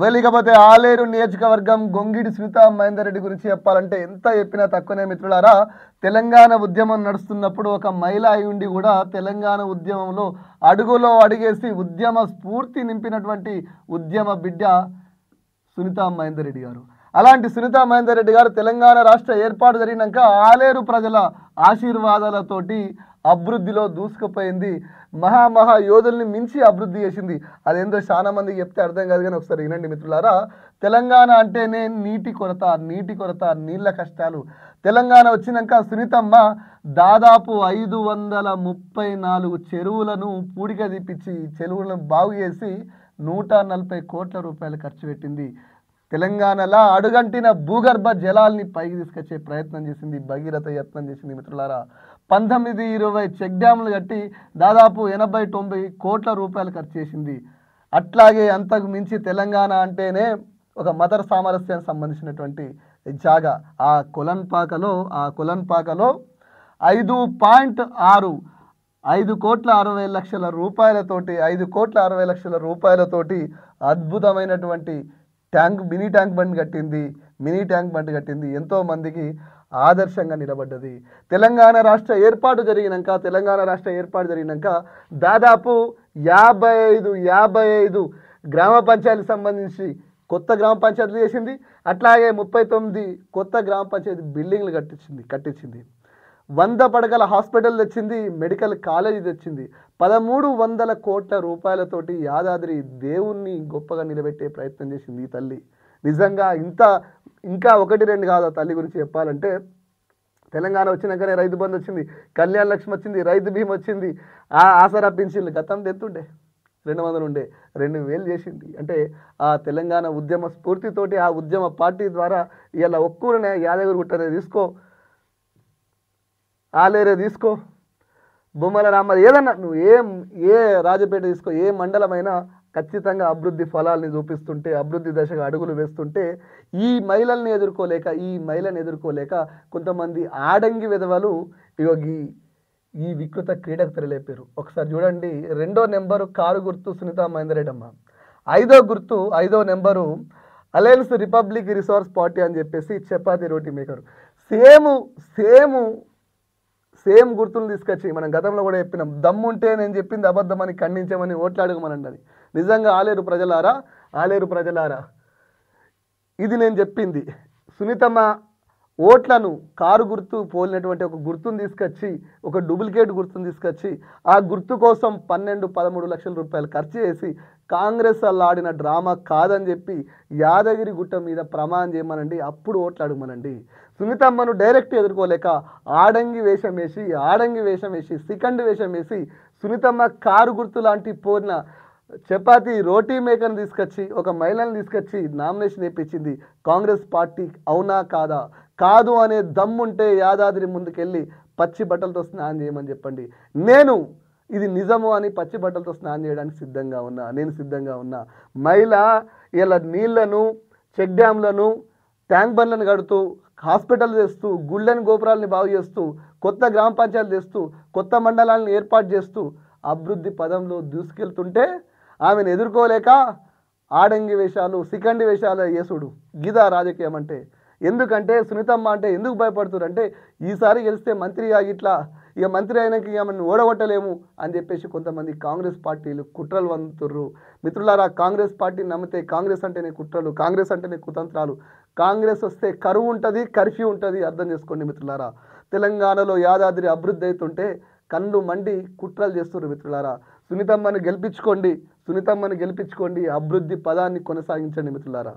well ఇకపోతే ఆలేరు నియోజకవర్గం గొంగిడి స్మిత మహేందర్ రెడ్డి గురించి చెప్పాలంటే ఎంత చెప్పినా తక్కువనే మిత్రులారా తెలంగాణ ఉద్యమం నడుస్తున్నప్పుడు ఒక మహిళ అయి ఉండి కూడా తెలంగాణ ఉద్యమంలో అడుగులో అడిగేసి ఉద్యమ స్ఫూర్తి నింపినటువంటి ఉద్యమ బిడ్డ సునీతా మహేందర్ రెడ్డి గారు అలాంటి సునీత మహేందర్ రెడ్డి గారు తెలంగాణ రాష్ట్ర ఏర్పాటు జరిగినాక ఆలేరు ప్రజల ఆశీర్వాదాలతోటి అభివృద్ధిలో దూసుకుపోయింది మహామహా యోధుల్ని మించి అభివృద్ధి చేసింది అదేందో చాలా మందికి చెప్తే అర్థం కాదు కానీ ఒకసారి వినండి మిత్రులారా తెలంగాణ అంటేనే నీటి కొరత నీటి కొరత నీళ్ళ కష్టాలు తెలంగాణ వచ్చినాక సునీతమ్మ దాదాపు ఐదు వందల ముప్పై నాలుగు చెరువులను పూడిక తీపిచ్చి చెరువులను బాగు చేసి నూట నలభై కోట్ల రూపాయలు ఖర్చు పెట్టింది తెలంగాణలో అడుగంటిన భూగర్భ జలాల్ని పైకి తీసుకొచ్చే ప్రయత్నం చేసింది భగీరథ యత్నం చేసింది మిత్రులారా పంతొమ్మిది ఇరవై చెక్ డ్యాములు కట్టి దాదాపు ఎనభై తొంభై కోట్ల రూపాయలు ఖర్చు చేసింది అట్లాగే అంతకు మించి తెలంగాణ అంటేనే ఒక మదర్ సామరస్యానికి సంబంధించినటువంటి జాగా ఆ కొలన్పాకలో ఆ కొలన్పాకలో ఐదు పాయింట్ ఆరు ఐదు కోట్ల అరవై లక్షల రూపాయలతోటి ఐదు కోట్ల అరవై లక్షల రూపాయలతోటి అద్భుతమైనటువంటి ట్యాంక్ మినీ ట్యాంక్ బండ్ కట్టింది మినీ ట్యాంక్ బండ్ కట్టింది ఎంతోమందికి ఆదర్శంగా నిలబడ్డది తెలంగాణ రాష్ట్ర ఏర్పాటు జరిగినాక తెలంగాణ రాష్ట్ర ఏర్పాటు జరిగినాక దాదాపు యాభై ఐదు యాభై ఐదు గ్రామ పంచాయతీకి సంబంధించి కొత్త గ్రామ పంచాయతీలు చేసింది అట్లాగే ముప్పై తొమ్మిది కొత్త గ్రామ పంచాయతీ బిల్డింగ్లు కట్టించింది కట్టించింది వంద పడగల హాస్పిటల్ తెచ్చింది మెడికల్ కాలేజీ తెచ్చింది పదమూడు వందల కోట్ల రూపాయలతోటి యాదాద్రి దేవుణ్ణి గొప్పగా నిలబెట్టే ప్రయత్నం చేసింది ఈ తల్లి నిజంగా ఇంత ఇంకా ఒకటి రెండు కాదు ఆ తల్లి గురించి చెప్పాలంటే తెలంగాణ వచ్చినాకనే రైతు బంధు వచ్చింది కళ్యాణ లక్ష్మి వచ్చింది రైతు భీమా వచ్చింది ఆ ఆసరా పింఛన్లు గతం తెత్తుండే రెండు వందలు ఉండే రెండు వేలు చేసింది అంటే ఆ తెలంగాణ ఉద్యమ స్ఫూర్తితోటి ఆ ఉద్యమ పార్టీ ద్వారా ఇలా ఒక్కూరనే యాదగిరి గుట్టనే తీసుకో ఆలేరే తీసుకో బొమ్మల రామ ఏదన్నా నువ్వు ఏం ఏ రాజపేట తీసుకో ఏ మండలమైనా ఖచ్చితంగా అభివృద్ధి ఫలాల్ని చూపిస్తుంటే అభివృద్ధి దశగా అడుగులు వేస్తుంటే ఈ మహిళల్ని ఎదుర్కోలేక ఈ మహిళని ఎదుర్కోలేక కొంతమంది ఆడంగి విధవలు ఇగో ఈ వికృత క్రీడకు తెరలేపారు ఒకసారి చూడండి రెండో నెంబరు కారు గుర్తు సునీత మహేందరెడ్డమ్మ ఐదో గుర్తు ఐదో number alliance republic resource party అని చెప్పేసి chapati roti maker same same same గుర్తులు తీసుకొచ్చి మనం గతంలో కూడా చెప్పినాం ఉంటే నేను చెప్పింది అబద్ధమని ఖండించమని ఓట్లాడగమనండి అది నిజంగా ఆలేరు ప్రజలారా ఆలేరు ప్రజలారా ఇది నేను చెప్పింది సునీతమ్మ ఓట్లను కారు గుర్తు పోలినటువంటి ఒక గుర్తును తీసుకొచ్చి ఒక డూప్లికేట్ గుర్తును తీసుకొచ్చి ఆ గుర్తు కోసం పన్నెండు పదమూడు లక్షల రూపాయలు ఖర్చు చేసి కాంగ్రెస్ ఆడిన డ్రామా కాదని చెప్పి యాదగిరి గుట్ట మీద ప్రమాణం చేయమనండి అప్పుడు ఓట్లు అడగమనండి సునీతమ్మను డైరెక్ట్ ఎదుర్కోలేక ఆడంగి వేషం వేసి ఆడంగి వేషం వేసి సెకండ్ వేషం వేసి సునీతమ్మ కారు గుర్తు లాంటి పోరిన చపాతి రోటీ మేకర్ని తీసుకొచ్చి ఒక మహిళను తీసుకొచ్చి నామినేషన్ వేయించింది కాంగ్రెస్ పార్టీ అవునా కాదా కాదు అనే దమ్ముంటే యాదాద్రి ముందుకెళ్ళి పచ్చి బట్టలతో స్నానం చేయమని చెప్పండి నేను ఇది నిజము అని పచ్చి బట్టలతో స్నానం చేయడానికి సిద్ధంగా ఉన్నా నేను సిద్ధంగా ఉన్నా మహిళ ఇలా నీళ్లను చెక్ డ్యాంలను ట్యాంక్ బండ్లను కడుతూ హాస్పిటల్ చేస్తూ గుళ్ళని గోపురాలని బాగు చేస్తూ కొత్త గ్రామ పంచాయతీలు చేస్తూ కొత్త మండలాలను ఏర్పాటు చేస్తూ అభివృద్ధి పదంలో దూసుకెళ్తుంటే ఆమెను ఎదుర్కోలేక ఆడంగి వేషాలు సికండి వేషాలు యేసుడు గీదా రాజకీయం అంటే ఎందుకంటే సునీతమ్మ అంటే ఎందుకు భయపడుతున్నారు అంటే ఈసారి గెలిస్తే మంత్రి ఇట్లా ఇక మంత్రి అయినాక ఇక మనం ఓడగొట్టలేము అని చెప్పేసి కొంతమంది కాంగ్రెస్ పార్టీలు కుట్రలు వందుతుర్రు మిత్రులారా కాంగ్రెస్ పార్టీని నమ్మితే కాంగ్రెస్ అంటేనే కుట్రలు కాంగ్రెస్ అంటేనే కుతంత్రాలు కాంగ్రెస్ వస్తే కరువు ఉంటుంది కర్ఫ్యూ ఉంటుంది అర్థం చేసుకోండి మిత్రులారా తెలంగాణలో యాదాద్రి అభివృద్ధి అవుతుంటే కళ్ళు మండి కుట్రలు చేస్తున్నారు మిత్రులారా సునీతమ్మను గెలిపించుకోండి సునీతమ్మను గెలిపించుకోండి అభివృద్ధి పదాన్ని కొనసాగించండి మిత్రులారా